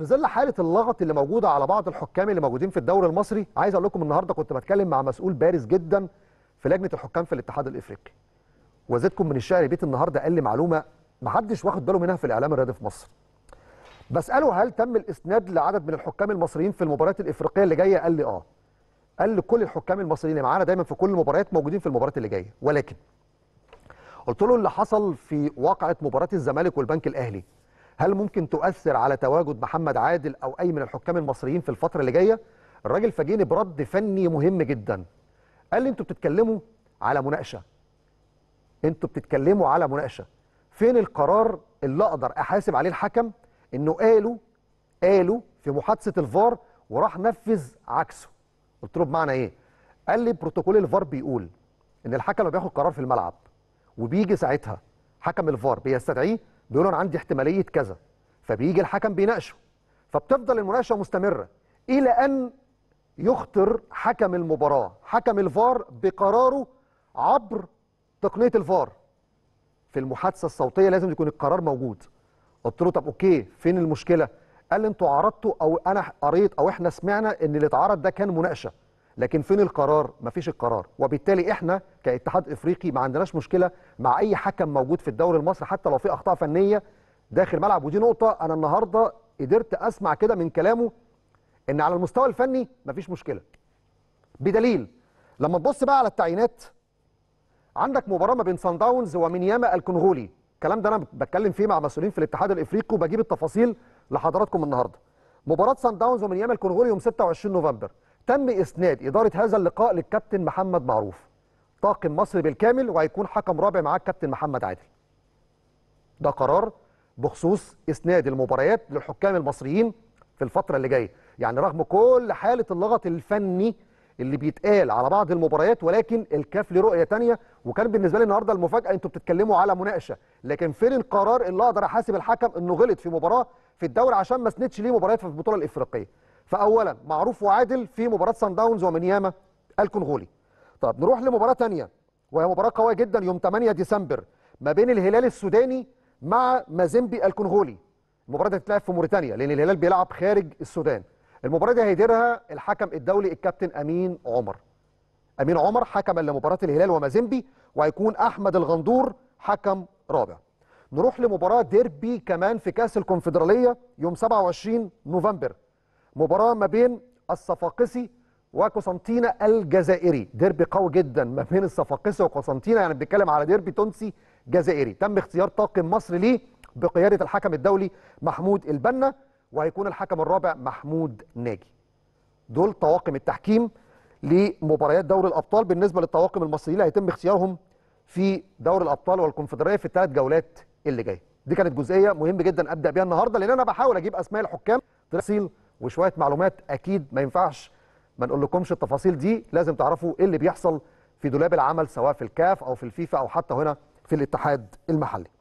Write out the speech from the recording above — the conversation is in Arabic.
في ظل حاله اللغط اللي موجوده على بعض الحكام اللي موجودين في الدوري المصري عايز اقول لكم النهارده كنت بتكلم مع مسؤول بارز جدا في لجنه الحكام في الاتحاد الافريقي وزيدكم من الشعر بيت النهارده قال لي معلومه محدش واخد باله منها في الاعلام الرياضي في مصر بساله هل تم الاسناد لعدد من الحكام المصريين في المباريات الافريقيه اللي جايه قال لي اه قال لي كل الحكام المصريين اللي معانا دايما في كل المباريات موجودين في المباريات اللي جايه ولكن قلت له اللي حصل في واقعه مباراه الزمالك والبنك الاهلي هل ممكن تؤثر على تواجد محمد عادل او اي من الحكام المصريين في الفتره اللي جايه الراجل فاجئني برد فني مهم جدا قال لي انتوا بتتكلموا على مناقشه انتوا بتتكلموا على مناقشه فين القرار اللي اقدر احاسب عليه الحكم انه قالوا قالوا في محادثه الفار وراح نفذ عكسه قلت له بمعنى ايه قال لي بروتوكول الفار بيقول ان الحكم لما بياخد قرار في الملعب وبيجي ساعتها حكم الفار بيستدعيه بيقولوا انا عندي احتماليه كذا فبيجي الحكم بيناقشه فبتفضل المناقشه مستمره الى ان يخطر حكم المباراه حكم الفار بقراره عبر تقنيه الفار في المحادثه الصوتيه لازم يكون القرار موجود قلت له طب اوكي فين المشكله قال لي انتوا عرضتوا او انا قريت او احنا سمعنا ان اللي اتعرض ده كان مناقشه لكن فين القرار مفيش القرار وبالتالي احنا كاتحاد افريقي ما عندناش مشكله مع اي حكم موجود في الدوري المصري حتى لو في اخطاء فنيه داخل ملعب ودي نقطه انا النهارده قدرت اسمع كده من كلامه ان على المستوى الفني مفيش مشكله بدليل لما تبص بقى على التعيينات عندك مباراه ما بين سان داونز ومينياما الكونغولي الكلام ده انا بتكلم فيه مع مسؤولين في الاتحاد الافريقي وبجيب التفاصيل لحضراتكم النهارده مباراه سان داونز ومينياما الكونغولي يوم 26 نوفمبر تم اسناد اداره هذا اللقاء للكابتن محمد معروف طاقم مصر بالكامل وهيكون حكم رابع معاه الكابتن محمد عادل ده قرار بخصوص اسناد المباريات للحكام المصريين في الفتره اللي جايه يعني رغم كل حاله اللغط الفني اللي بيتقال على بعض المباريات ولكن الكاف لرؤيه رؤيه ثانيه وكان بالنسبه لي النهارده المفاجاه انتوا بتتكلموا على مناقشه لكن فين القرار اللي اقدر احاسب الحكم انه غلط في مباراه في الدوري عشان ما سندش ليه مباريات في البطوله الافريقيه فاولا معروف وعادل في مباراه سان داونز ومنياما الكونغولي طب نروح لمباراه ثانيه وهي مباراه قويه جدا يوم 8 ديسمبر ما بين الهلال السوداني مع مازيمبي الكونغولي المباراه دي هتتلعب في موريتانيا لان الهلال بيلعب خارج السودان المباراه دي هيديرها الحكم الدولي الكابتن امين عمر امين عمر حكما لمباراه الهلال ومازيمبي وهيكون احمد الغندور حكم رابع نروح لمباراه ديربي كمان في كاس الكونفدراليه يوم 27 نوفمبر مباراه ما بين الصفاقسي وقسنطينة الجزائري ديربي قوي جدا ما بين الصفاقسي وقسنطينة يعني بنتكلم على ديربي تونسي جزائري تم اختيار طاقم مصر ليه بقياده الحكم الدولي محمود البنا وهيكون الحكم الرابع محمود ناجي دول طواقم التحكيم لمباريات دوري الابطال بالنسبه للطواقم المصريين اللي هيتم اختيارهم في دوري الابطال والكونفدراليه في الثلاث جولات اللي جايه دي كانت جزئيه مهم جدا ابدا بيها النهارده لان انا بحاول اجيب اسماء الحكام تفاصيل وشويه معلومات اكيد ما ينفعش ما نقول لكمش التفاصيل دي لازم تعرفوا ايه اللي بيحصل في دولاب العمل سواء في الكاف او في الفيفا او حتى هنا في الاتحاد المحلي